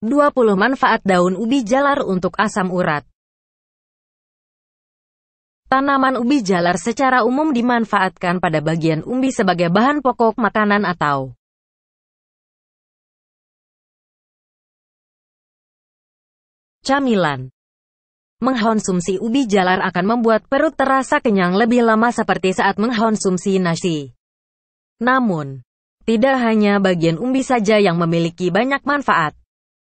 20 manfaat daun ubi jalar untuk asam urat. Tanaman ubi jalar secara umum dimanfaatkan pada bagian umbi sebagai bahan pokok makanan atau camilan. Mengkonsumsi ubi jalar akan membuat perut terasa kenyang lebih lama seperti saat mengkonsumsi nasi. Namun, tidak hanya bagian umbi saja yang memiliki banyak manfaat.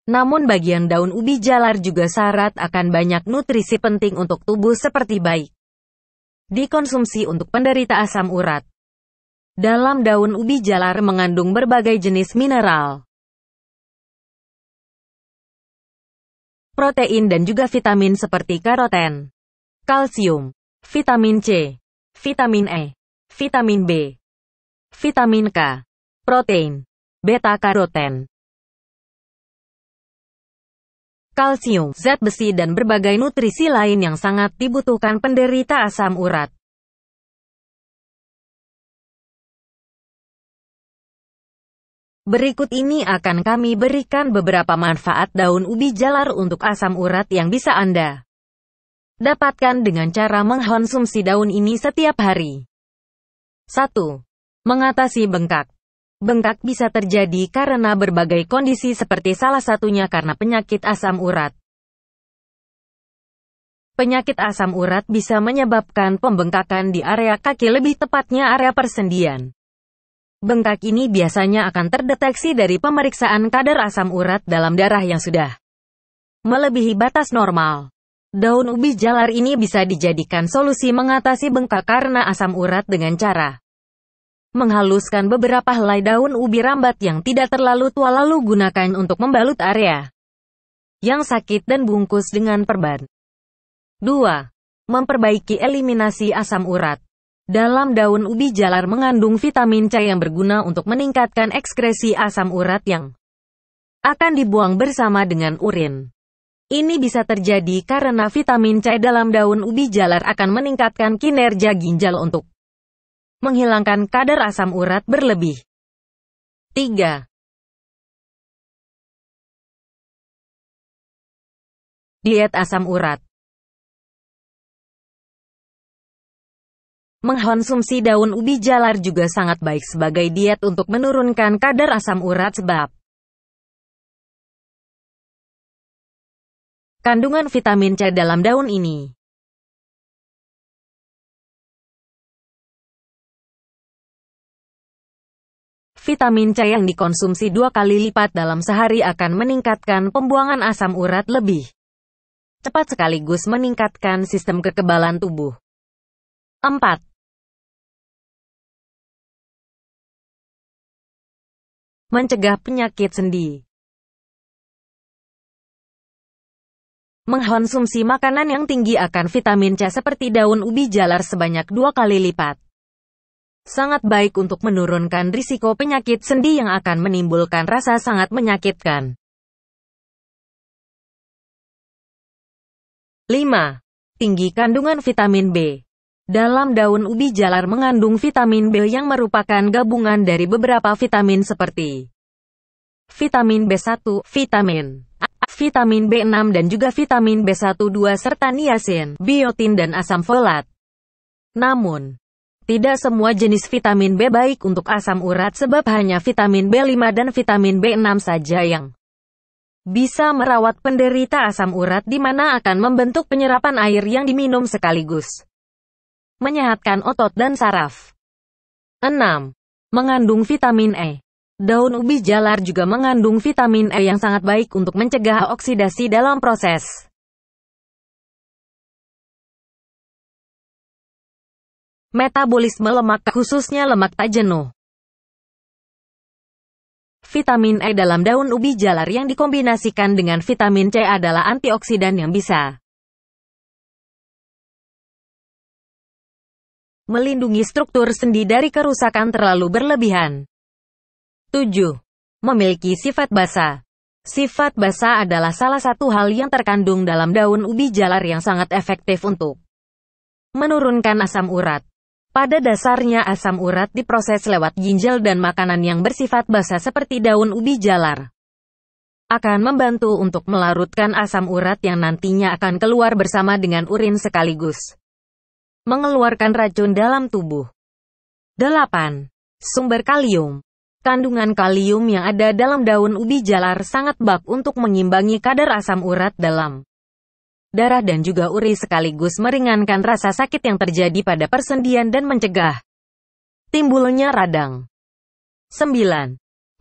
Namun bagian daun ubi jalar juga syarat akan banyak nutrisi penting untuk tubuh seperti baik dikonsumsi untuk penderita asam urat. Dalam daun ubi jalar mengandung berbagai jenis mineral, protein dan juga vitamin seperti karoten, kalsium, vitamin C, vitamin E, vitamin B, vitamin K, protein, beta-karoten, kalsium, zat besi dan berbagai nutrisi lain yang sangat dibutuhkan penderita asam urat. Berikut ini akan kami berikan beberapa manfaat daun ubi jalar untuk asam urat yang bisa Anda dapatkan dengan cara mengkonsumsi daun ini setiap hari. 1. Mengatasi bengkak Bengkak bisa terjadi karena berbagai kondisi seperti salah satunya karena penyakit asam urat. Penyakit asam urat bisa menyebabkan pembengkakan di area kaki lebih tepatnya area persendian. Bengkak ini biasanya akan terdeteksi dari pemeriksaan kadar asam urat dalam darah yang sudah melebihi batas normal. Daun ubi jalar ini bisa dijadikan solusi mengatasi bengkak karena asam urat dengan cara Menghaluskan beberapa helai daun ubi rambat yang tidak terlalu tua lalu gunakan untuk membalut area yang sakit dan bungkus dengan perban. 2. Memperbaiki eliminasi asam urat. Dalam daun ubi jalar mengandung vitamin C yang berguna untuk meningkatkan ekskresi asam urat yang akan dibuang bersama dengan urin. Ini bisa terjadi karena vitamin C dalam daun ubi jalar akan meningkatkan kinerja ginjal untuk menghilangkan kadar asam urat berlebih. 3. Diet asam urat Mengkonsumsi daun ubi jalar juga sangat baik sebagai diet untuk menurunkan kadar asam urat sebab kandungan vitamin C dalam daun ini Vitamin C yang dikonsumsi dua kali lipat dalam sehari akan meningkatkan pembuangan asam urat lebih cepat sekaligus meningkatkan sistem kekebalan tubuh. 4. Mencegah penyakit sendi Mengkonsumsi makanan yang tinggi akan vitamin C seperti daun ubi jalar sebanyak dua kali lipat sangat baik untuk menurunkan risiko penyakit sendi yang akan menimbulkan rasa sangat menyakitkan. 5. Tinggi kandungan vitamin B dalam daun ubi jalar mengandung vitamin B yang merupakan gabungan dari beberapa vitamin seperti vitamin B1, vitamin A, vitamin B6 dan juga vitamin B12 serta niacin, biotin dan asam folat. Namun, tidak semua jenis vitamin B baik untuk asam urat sebab hanya vitamin B5 dan vitamin B6 saja yang bisa merawat penderita asam urat di mana akan membentuk penyerapan air yang diminum sekaligus menyehatkan otot dan saraf. 6. Mengandung vitamin E. Daun ubi jalar juga mengandung vitamin E yang sangat baik untuk mencegah oksidasi dalam proses metabolisme lemak khususnya lemak tak jenuh. Vitamin E dalam daun ubi jalar yang dikombinasikan dengan vitamin C adalah antioksidan yang bisa melindungi struktur sendi dari kerusakan terlalu berlebihan. 7. Memiliki sifat basa. Sifat basa adalah salah satu hal yang terkandung dalam daun ubi jalar yang sangat efektif untuk menurunkan asam urat. Pada dasarnya asam urat diproses lewat ginjal dan makanan yang bersifat basah seperti daun ubi jalar. Akan membantu untuk melarutkan asam urat yang nantinya akan keluar bersama dengan urin sekaligus. Mengeluarkan racun dalam tubuh. 8. Sumber kalium. Kandungan kalium yang ada dalam daun ubi jalar sangat bak untuk mengimbangi kadar asam urat dalam darah dan juga uri sekaligus meringankan rasa sakit yang terjadi pada persendian dan mencegah timbulnya radang. 9.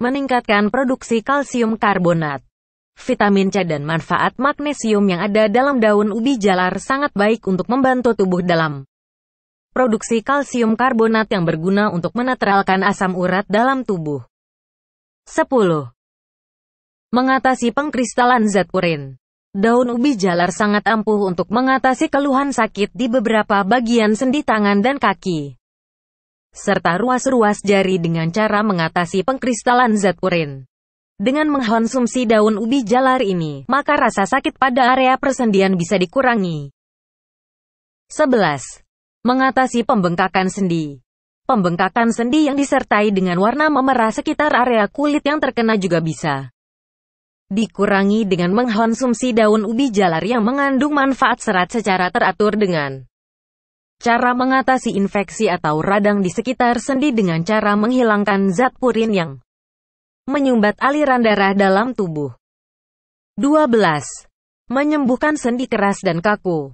Meningkatkan produksi kalsium karbonat. Vitamin C dan manfaat magnesium yang ada dalam daun ubi jalar sangat baik untuk membantu tubuh dalam produksi kalsium karbonat yang berguna untuk menetralkan asam urat dalam tubuh. 10. Mengatasi pengkristalan zat purin. Daun ubi jalar sangat ampuh untuk mengatasi keluhan sakit di beberapa bagian sendi tangan dan kaki. Serta ruas-ruas jari dengan cara mengatasi pengkristalan zat urin. Dengan mengkonsumsi daun ubi jalar ini, maka rasa sakit pada area persendian bisa dikurangi. 11. Mengatasi pembengkakan sendi. Pembengkakan sendi yang disertai dengan warna memerah sekitar area kulit yang terkena juga bisa Dikurangi dengan mengkonsumsi daun ubi jalar yang mengandung manfaat serat secara teratur dengan cara mengatasi infeksi atau radang di sekitar sendi dengan cara menghilangkan zat purin yang menyumbat aliran darah dalam tubuh. 12. Menyembuhkan sendi keras dan kaku.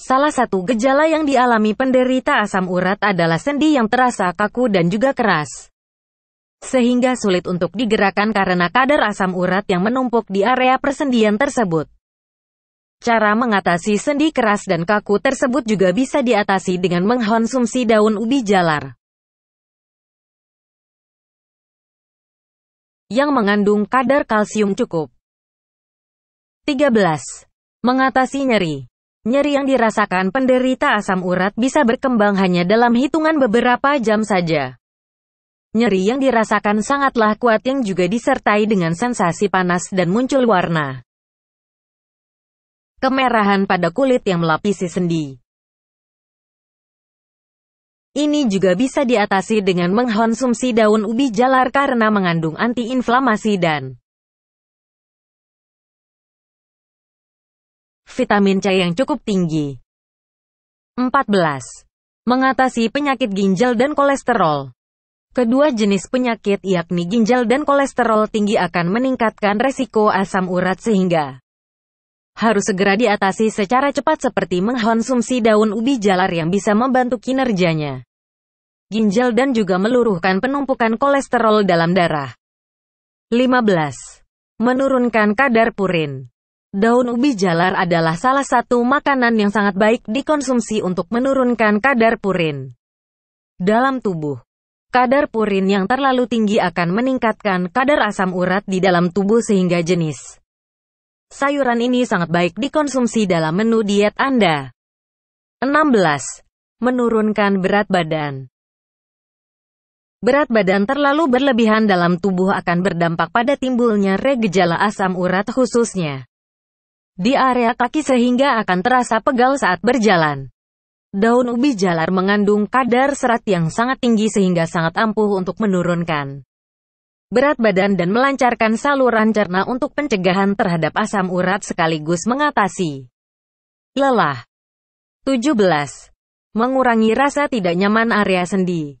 Salah satu gejala yang dialami penderita asam urat adalah sendi yang terasa kaku dan juga keras sehingga sulit untuk digerakkan karena kadar asam urat yang menumpuk di area persendian tersebut. Cara mengatasi sendi keras dan kaku tersebut juga bisa diatasi dengan mengkonsumsi daun ubi jalar yang mengandung kadar kalsium cukup. 13. Mengatasi nyeri Nyeri yang dirasakan penderita asam urat bisa berkembang hanya dalam hitungan beberapa jam saja. Nyeri yang dirasakan sangatlah kuat yang juga disertai dengan sensasi panas dan muncul warna kemerahan pada kulit yang melapisi sendi. Ini juga bisa diatasi dengan mengkonsumsi daun ubi jalar karena mengandung antiinflamasi dan vitamin C yang cukup tinggi. 14. Mengatasi penyakit ginjal dan kolesterol. Kedua jenis penyakit yakni ginjal dan kolesterol tinggi akan meningkatkan resiko asam urat sehingga harus segera diatasi secara cepat seperti mengkonsumsi daun ubi jalar yang bisa membantu kinerjanya. Ginjal dan juga meluruhkan penumpukan kolesterol dalam darah. 15. Menurunkan kadar purin. Daun ubi jalar adalah salah satu makanan yang sangat baik dikonsumsi untuk menurunkan kadar purin dalam tubuh. Kadar purin yang terlalu tinggi akan meningkatkan kadar asam urat di dalam tubuh sehingga jenis sayuran ini sangat baik dikonsumsi dalam menu diet Anda. 16. Menurunkan berat badan Berat badan terlalu berlebihan dalam tubuh akan berdampak pada timbulnya gejala asam urat khususnya di area kaki sehingga akan terasa pegal saat berjalan. Daun ubi jalar mengandung kadar serat yang sangat tinggi sehingga sangat ampuh untuk menurunkan berat badan dan melancarkan saluran cerna untuk pencegahan terhadap asam urat sekaligus mengatasi lelah. 17. Mengurangi rasa tidak nyaman area sendi.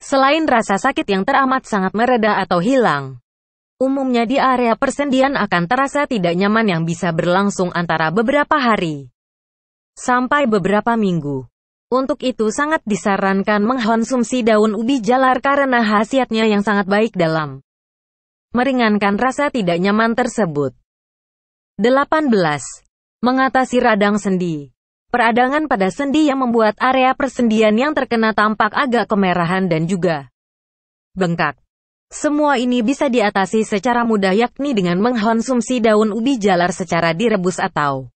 Selain rasa sakit yang teramat sangat mereda atau hilang, umumnya di area persendian akan terasa tidak nyaman yang bisa berlangsung antara beberapa hari sampai beberapa minggu. Untuk itu sangat disarankan mengkonsumsi daun ubi jalar karena khasiatnya yang sangat baik dalam meringankan rasa tidak nyaman tersebut. 18. Mengatasi radang sendi. Peradangan pada sendi yang membuat area persendian yang terkena tampak agak kemerahan dan juga bengkak. Semua ini bisa diatasi secara mudah yakni dengan mengkonsumsi daun ubi jalar secara direbus atau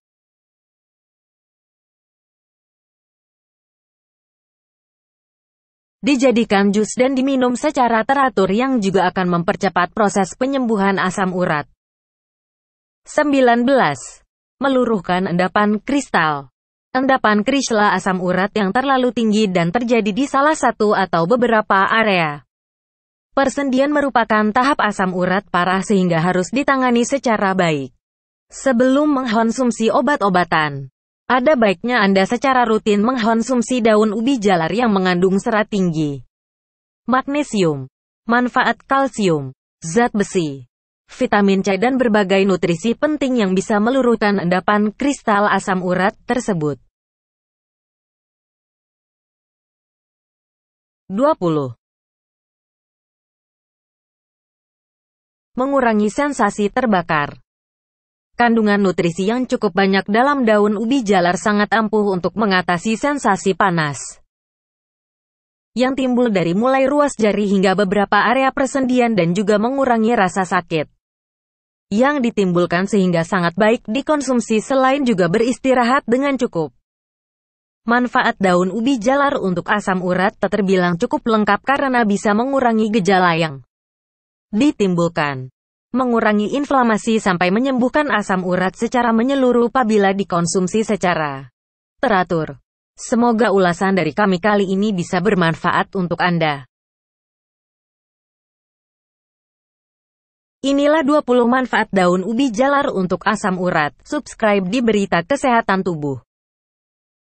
dijadikan jus dan diminum secara teratur yang juga akan mempercepat proses penyembuhan asam urat. 19. Meluruhkan endapan kristal Endapan kristal asam urat yang terlalu tinggi dan terjadi di salah satu atau beberapa area. Persendian merupakan tahap asam urat parah sehingga harus ditangani secara baik. Sebelum mengkonsumsi obat-obatan, ada baiknya Anda secara rutin mengkonsumsi daun ubi jalar yang mengandung serat tinggi. Magnesium, manfaat kalsium, zat besi, vitamin C dan berbagai nutrisi penting yang bisa meluruhkan endapan kristal asam urat tersebut. 20. Mengurangi sensasi terbakar. Kandungan nutrisi yang cukup banyak dalam daun ubi jalar sangat ampuh untuk mengatasi sensasi panas yang timbul dari mulai ruas jari hingga beberapa area persendian dan juga mengurangi rasa sakit yang ditimbulkan sehingga sangat baik dikonsumsi selain juga beristirahat dengan cukup. Manfaat daun ubi jalar untuk asam urat terbilang cukup lengkap karena bisa mengurangi gejala yang ditimbulkan mengurangi inflamasi sampai menyembuhkan asam urat secara menyeluruh apabila dikonsumsi secara teratur. Semoga ulasan dari kami kali ini bisa bermanfaat untuk Anda. Inilah 20 manfaat daun ubi jalar untuk asam urat. Subscribe di Berita Kesehatan Tubuh.